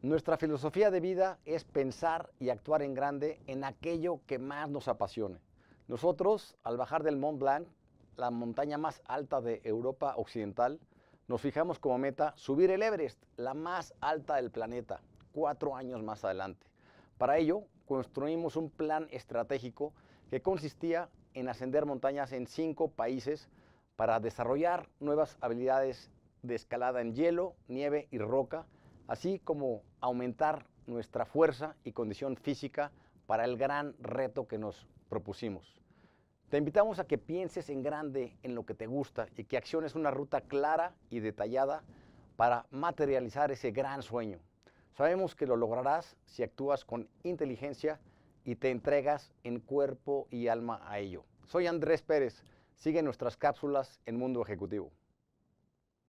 Nuestra filosofía de vida es pensar y actuar en grande en aquello que más nos apasione. Nosotros, al bajar del Mont Blanc, la montaña más alta de Europa Occidental, nos fijamos como meta subir el Everest, la más alta del planeta, cuatro años más adelante. Para ello, construimos un plan estratégico que consistía en ascender montañas en cinco países para desarrollar nuevas habilidades de escalada en hielo, nieve y roca, así como aumentar nuestra fuerza y condición física para el gran reto que nos propusimos. Te invitamos a que pienses en grande en lo que te gusta y que acciones una ruta clara y detallada para materializar ese gran sueño. Sabemos que lo lograrás si actúas con inteligencia y te entregas en cuerpo y alma a ello. Soy Andrés Pérez. Sigue nuestras cápsulas en Mundo Ejecutivo.